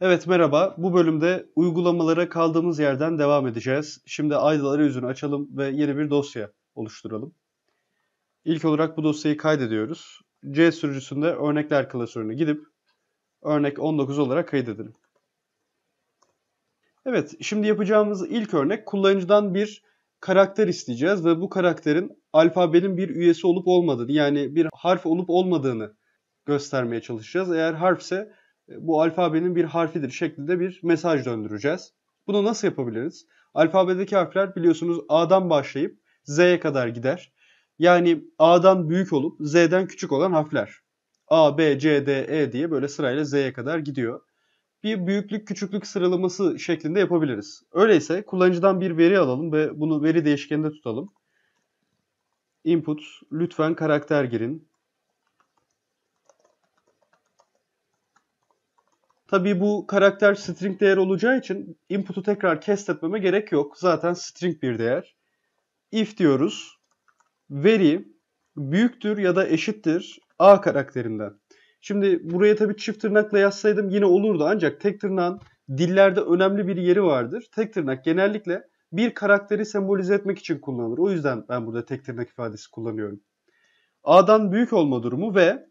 Evet merhaba. Bu bölümde uygulamalara kaldığımız yerden devam edeceğiz. Şimdi Idle yüzünü açalım ve yeni bir dosya oluşturalım. İlk olarak bu dosyayı kaydediyoruz. C sürücüsünde örnekler klasörüne gidip örnek 19 olarak kaydedelim. Evet, şimdi yapacağımız ilk örnek kullanıcıdan bir karakter isteyeceğiz ve bu karakterin alfabenin bir üyesi olup olmadığını yani bir harf olup olmadığını göstermeye çalışacağız. Eğer harfse e, bu alfabenin bir harfidir şeklinde bir mesaj döndüreceğiz. Bunu nasıl yapabiliriz? Alfabedeki harfler biliyorsunuz A'dan başlayıp Z'ye kadar gider. Yani A'dan büyük olup Z'den küçük olan harfler. A, B, C, D, E diye böyle sırayla Z'ye kadar gidiyor. Bir büyüklük küçüklük sıralaması şeklinde yapabiliriz. Öyleyse kullanıcıdan bir veri alalım ve bunu veri değişkeninde tutalım. Input, lütfen karakter girin. Tabii bu karakter string değer olacağı için input'u tekrar kest etmeme gerek yok. Zaten string bir değer. If diyoruz. Veri büyüktür ya da eşittir A karakterinden. Şimdi buraya tabii çift tırnakla yazsaydım yine olurdu ancak tek tırnağın dillerde önemli bir yeri vardır. Tek tırnak genellikle bir karakteri sembolize etmek için kullanılır. O yüzden ben burada tek tırnak ifadesi kullanıyorum. A'dan büyük olma durumu ve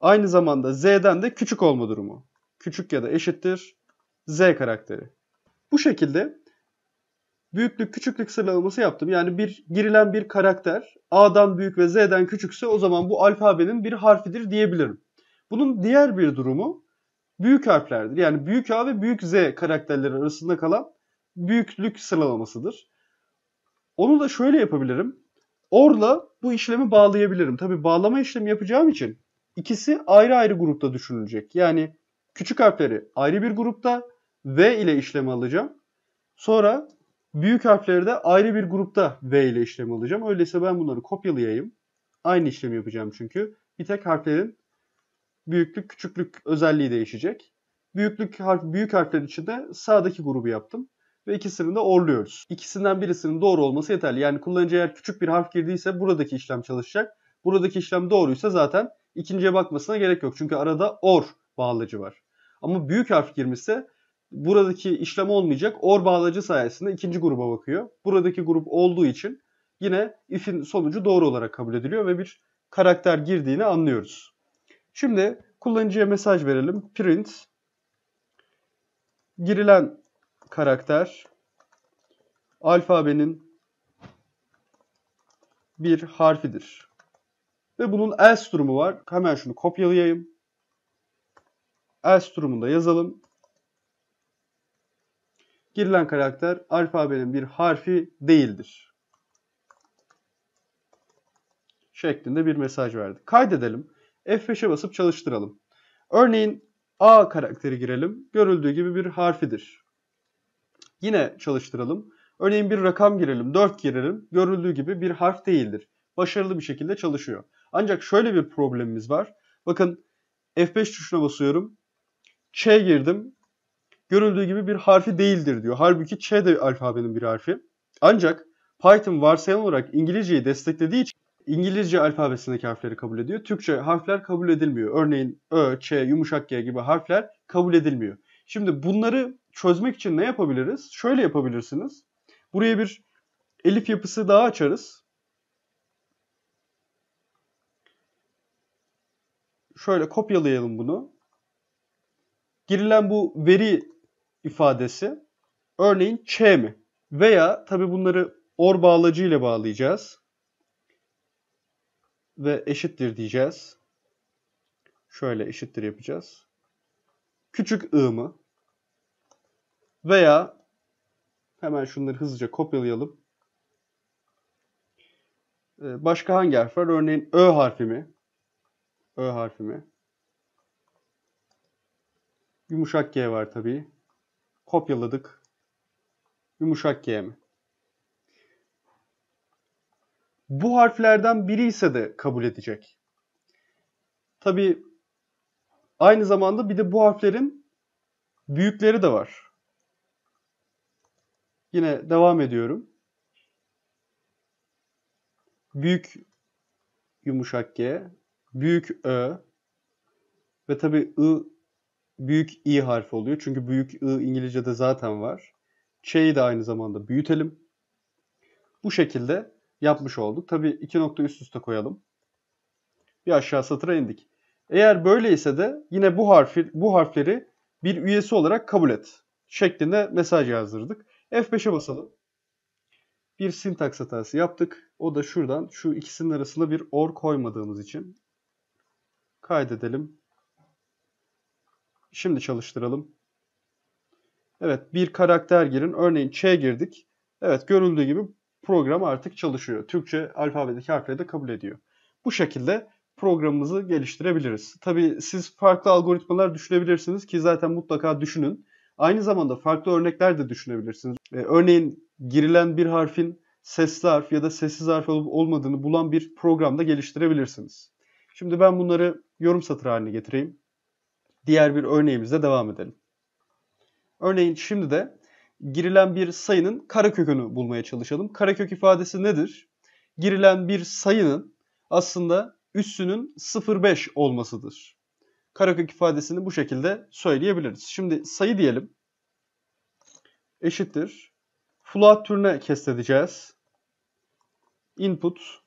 aynı zamanda Z'den de küçük olma durumu küçük ya da eşittir z karakteri. Bu şekilde büyüklük küçüklük sıralaması yaptım. Yani bir girilen bir karakter A'dan büyük ve Z'den küçükse o zaman bu alfabenin bir harfidir diyebilirim. Bunun diğer bir durumu büyük harflerdir. Yani büyük A ve büyük Z karakterleri arasında kalan büyüklük sıralamasıdır. Onu da şöyle yapabilirim. Or'la bu işlemi bağlayabilirim. Tabi bağlama işlemi yapacağım için ikisi ayrı ayrı grupta düşünülecek. Yani Küçük harfleri ayrı bir grupta V ile işlem alacağım. Sonra büyük harfleri de ayrı bir grupta V ile işlem alacağım. Öyleyse ben bunları kopyalayayım. Aynı işlemi yapacağım çünkü. Bir tek harflerin büyüklük küçüklük özelliği değişecek. Büyüklük harf, büyük harflerin içinde sağdaki grubu yaptım ve ikisini de orluyoruz. İkisinden birisinin doğru olması yeterli. Yani kullanıcı eğer küçük bir harf girdiyse buradaki işlem çalışacak. Buradaki işlem doğruysa zaten ikinciye bakmasına gerek yok. Çünkü arada or bağlacı var. Ama büyük harf girmişse buradaki işlem olmayacak. Or bağlacı sayesinde ikinci gruba bakıyor. Buradaki grup olduğu için yine if'in sonucu doğru olarak kabul ediliyor ve bir karakter girdiğini anlıyoruz. Şimdi kullanıcıya mesaj verelim. Print girilen karakter alfabenin bir harfidir. Ve bunun else durumu var. Hemen şunu kopyalayayım. Else durumunda yazalım. Girilen karakter alfabenin bir harfi değildir. Şeklinde bir mesaj verdi. Kaydedelim. F5'e basıp çalıştıralım. Örneğin A karakteri girelim. Görüldüğü gibi bir harfidir. Yine çalıştıralım. Örneğin bir rakam girelim. 4 girelim. Görüldüğü gibi bir harf değildir. Başarılı bir şekilde çalışıyor. Ancak şöyle bir problemimiz var. Bakın F5 tuşuna basıyorum. Ç girdim. Görüldüğü gibi bir harfi değildir diyor. Halbuki Ç de alfabenin bir harfi. Ancak Python varsayılan olarak İngilizceyi desteklediği için İngilizce alfabesindeki harfleri kabul ediyor. Türkçe harfler kabul edilmiyor. Örneğin Ö, Ç, yumuşak G gibi harfler kabul edilmiyor. Şimdi bunları çözmek için ne yapabiliriz? Şöyle yapabilirsiniz. Buraya bir elif yapısı daha açarız. Şöyle kopyalayalım bunu girilen bu veri ifadesi örneğin ç mi? Veya tabi bunları or bağlacı ile bağlayacağız. Ve eşittir diyeceğiz. Şöyle eşittir yapacağız. Küçük i mı? Veya hemen şunları hızlıca kopyalayalım. Ee, başka hangi harf var? Örneğin ö harfi mi? Ö harfi mi? Yumuşak G var tabii. Kopyaladık. Yumuşak G mi? Bu harflerden biri ise de kabul edecek. Tabii aynı zamanda bir de bu harflerin büyükleri de var. Yine devam ediyorum. Büyük yumuşak G, büyük Ö ve tabii I büyük i harfi oluyor. Çünkü büyük i İngilizce'de zaten var. Ç'yi de aynı zamanda büyütelim. Bu şekilde yapmış olduk. Tabi iki nokta üst üste koyalım. Bir aşağı satıra indik. Eğer böyleyse de yine bu harfi, bu harfleri bir üyesi olarak kabul et şeklinde mesaj yazdırdık. F5'e basalım. Bir sintaks hatası yaptık. O da şuradan şu ikisinin arasında bir or koymadığımız için kaydedelim. Şimdi çalıştıralım. Evet bir karakter girin. Örneğin Ç girdik. Evet görüldüğü gibi program artık çalışıyor. Türkçe alfabedeki harfleri de kabul ediyor. Bu şekilde programımızı geliştirebiliriz. Tabi siz farklı algoritmalar düşünebilirsiniz ki zaten mutlaka düşünün. Aynı zamanda farklı örnekler de düşünebilirsiniz. Ee, örneğin girilen bir harfin sesli harf ya da sessiz harf olup olmadığını bulan bir programda geliştirebilirsiniz. Şimdi ben bunları yorum satırı haline getireyim diğer bir örneğimizle devam edelim. Örneğin şimdi de girilen bir sayının karekökünü bulmaya çalışalım. Karekök ifadesi nedir? Girilen bir sayının aslında üssünün 0,5 olmasıdır. Karekök ifadesini bu şekilde söyleyebiliriz. Şimdi sayı diyelim. Eşittir. Float türüne kestedeceğiz. Input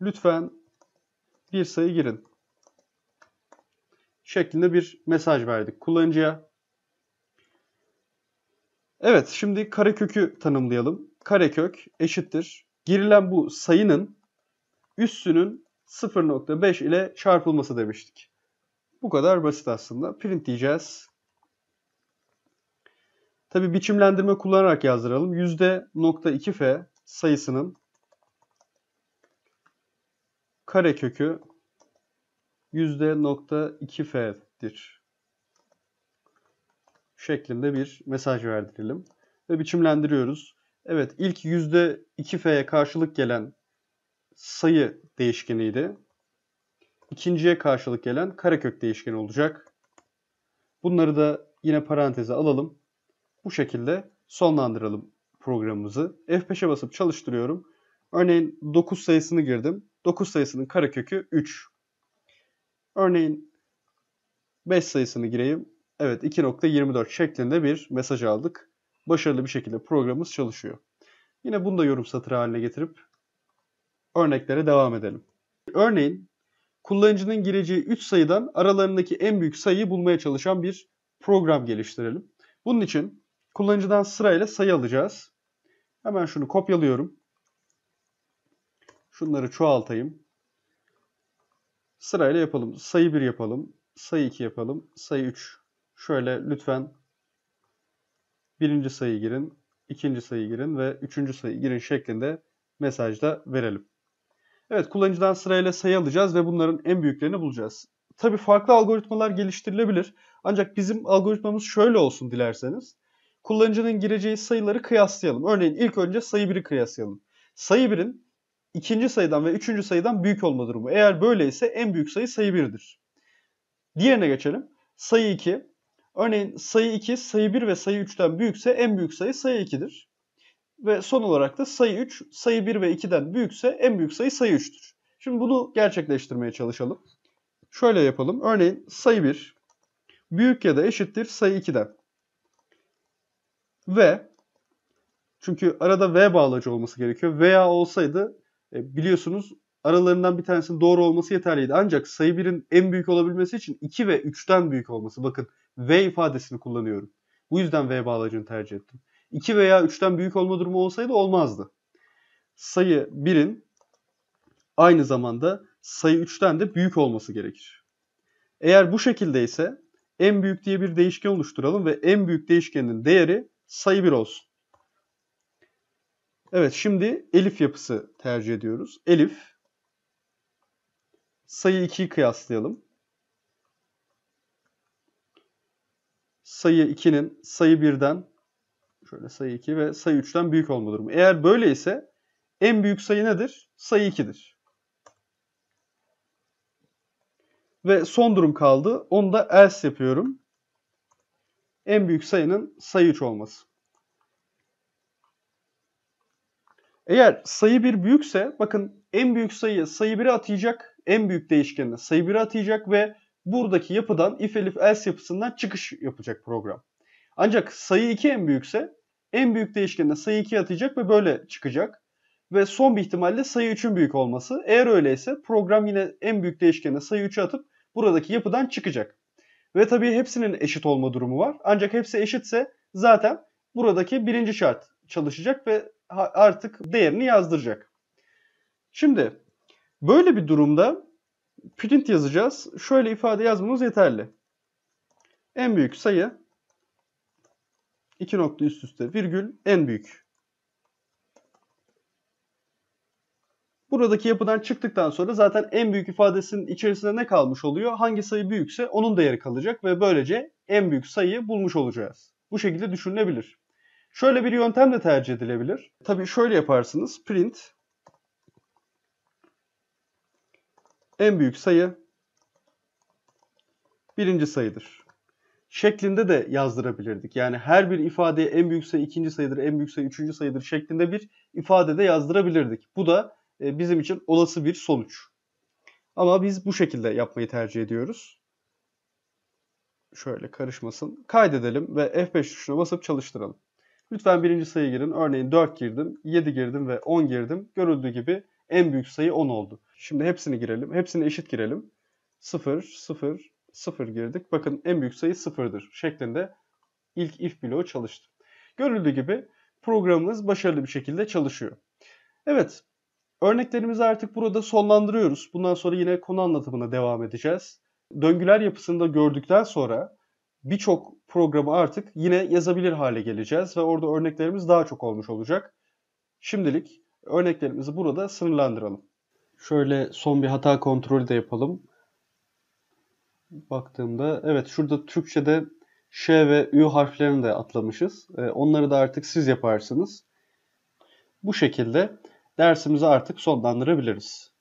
Lütfen bir sayı girin şeklinde bir mesaj verdik kullanıcıya. Evet şimdi karekökü tanımlayalım. Karekök eşittir. Girilen bu sayının üssünün 0.5 ile çarpılması demiştik. Bu kadar basit aslında. Print diyeceğiz. Tabi biçimlendirme kullanarak yazdıralım. %.2f sayısının karekökü yüzde nokta 2f'dir. Şeklinde bir mesaj verdirelim. Ve biçimlendiriyoruz. Evet ilk yüzde 2f'ye karşılık gelen sayı değişkeniydi. İkinciye karşılık gelen karekök değişkeni olacak. Bunları da yine paranteze alalım. Bu şekilde sonlandıralım programımızı. F5'e basıp çalıştırıyorum. Örneğin 9 sayısını girdim. 9 sayısının karekökü 3. Örneğin 5 sayısını gireyim. Evet 2.24 şeklinde bir mesaj aldık. Başarılı bir şekilde programımız çalışıyor. Yine bunu da yorum satırı haline getirip örneklere devam edelim. Örneğin kullanıcının gireceği 3 sayıdan aralarındaki en büyük sayıyı bulmaya çalışan bir program geliştirelim. Bunun için kullanıcıdan sırayla sayı alacağız. Hemen şunu kopyalıyorum. Şunları çoğaltayım. Sırayla yapalım. Sayı 1 yapalım. Sayı 2 yapalım. Sayı 3. Şöyle lütfen birinci sayı girin, ikinci sayı girin ve üçüncü sayı girin şeklinde mesajda verelim. Evet kullanıcıdan sırayla sayı alacağız ve bunların en büyüklerini bulacağız. Tabii farklı algoritmalar geliştirilebilir. Ancak bizim algoritmamız şöyle olsun dilerseniz. Kullanıcının gireceği sayıları kıyaslayalım. Örneğin ilk önce sayı 1'i kıyaslayalım. Sayı 1'in ikinci sayıdan ve üçüncü sayıdan büyük olma durumu. Eğer böyleyse en büyük sayı sayı 1'dir. Diğerine geçelim. Sayı 2. Örneğin sayı 2, sayı 1 ve sayı 3'ten büyükse en büyük sayı sayı 2'dir. Ve son olarak da sayı 3, sayı 1 ve 2'den büyükse en büyük sayı sayı 3'tür. Şimdi bunu gerçekleştirmeye çalışalım. Şöyle yapalım. Örneğin sayı 1 büyük ya da eşittir sayı 2'den. Ve çünkü arada V bağlacı olması gerekiyor. Veya olsaydı e, biliyorsunuz aralarından bir tanesinin doğru olması yeterliydi. Ancak sayı 1'in en büyük olabilmesi için 2 ve 3'ten büyük olması. Bakın V ifadesini kullanıyorum. Bu yüzden V bağlacını tercih ettim. 2 veya 3'ten büyük olma durumu olsaydı olmazdı. Sayı 1'in aynı zamanda sayı 3'ten de büyük olması gerekir. Eğer bu şekilde ise en büyük diye bir değişken oluşturalım ve en büyük değişkenin değeri sayı 1 olsun. Evet şimdi elif yapısı tercih ediyoruz. Elif sayı 2'yi kıyaslayalım. Sayı 2'nin sayı 1'den şöyle sayı 2 ve sayı 3'ten büyük olmalıdır. durumu. Eğer böyleyse en büyük sayı nedir? Sayı 2'dir. Ve son durum kaldı. Onu da else yapıyorum. En büyük sayının sayı 3 olması. Eğer sayı 1 büyükse bakın en büyük sayı sayı 1'e atayacak en büyük değişkenine sayı 1'e atayacak ve buradaki yapıdan if elif else yapısından çıkış yapacak program. Ancak sayı 2 en büyükse en büyük değişkenine sayı 2'ye atayacak ve böyle çıkacak. Ve son bir ihtimalle sayı 3'ün büyük olması. Eğer öyleyse program yine en büyük değişkenine sayı 3'e atıp buradaki yapıdan çıkacak. Ve tabii hepsinin eşit olma durumu var. Ancak hepsi eşitse zaten buradaki birinci şart çalışacak ve artık değerini yazdıracak. Şimdi böyle bir durumda print yazacağız. Şöyle ifade yazmamız yeterli. En büyük sayı iki nokta üst üste virgül en büyük. Buradaki yapıdan çıktıktan sonra zaten en büyük ifadesinin içerisinde ne kalmış oluyor? Hangi sayı büyükse onun değeri kalacak ve böylece en büyük sayıyı bulmuş olacağız. Bu şekilde düşünülebilir. Şöyle bir yöntem de tercih edilebilir. Tabii şöyle yaparsınız. Print en büyük sayı birinci sayıdır şeklinde de yazdırabilirdik. Yani her bir ifadeye en büyük sayı ikinci sayıdır, en büyük sayı üçüncü sayıdır şeklinde bir ifade de yazdırabilirdik. Bu da e, bizim için olası bir sonuç. Ama biz bu şekilde yapmayı tercih ediyoruz. Şöyle karışmasın. Kaydedelim ve F5 tuşuna basıp çalıştıralım. Lütfen birinci sayı girin. Örneğin 4 girdim, 7 girdim ve 10 girdim. Görüldüğü gibi en büyük sayı 10 oldu. Şimdi hepsini girelim. Hepsini eşit girelim. 0, 0, 0 girdik. Bakın en büyük sayı 0'dır şeklinde ilk if bloğu çalıştı. Görüldüğü gibi programımız başarılı bir şekilde çalışıyor. Evet, örneklerimizi artık burada sonlandırıyoruz. Bundan sonra yine konu anlatımına devam edeceğiz. Döngüler yapısında gördükten sonra birçok programı artık yine yazabilir hale geleceğiz ve orada örneklerimiz daha çok olmuş olacak. Şimdilik örneklerimizi burada sınırlandıralım. Şöyle son bir hata kontrolü de yapalım. Baktığımda evet şurada Türkçe'de Ş ve Ü harflerini de atlamışız. Ee, onları da artık siz yaparsınız. Bu şekilde dersimizi artık sonlandırabiliriz.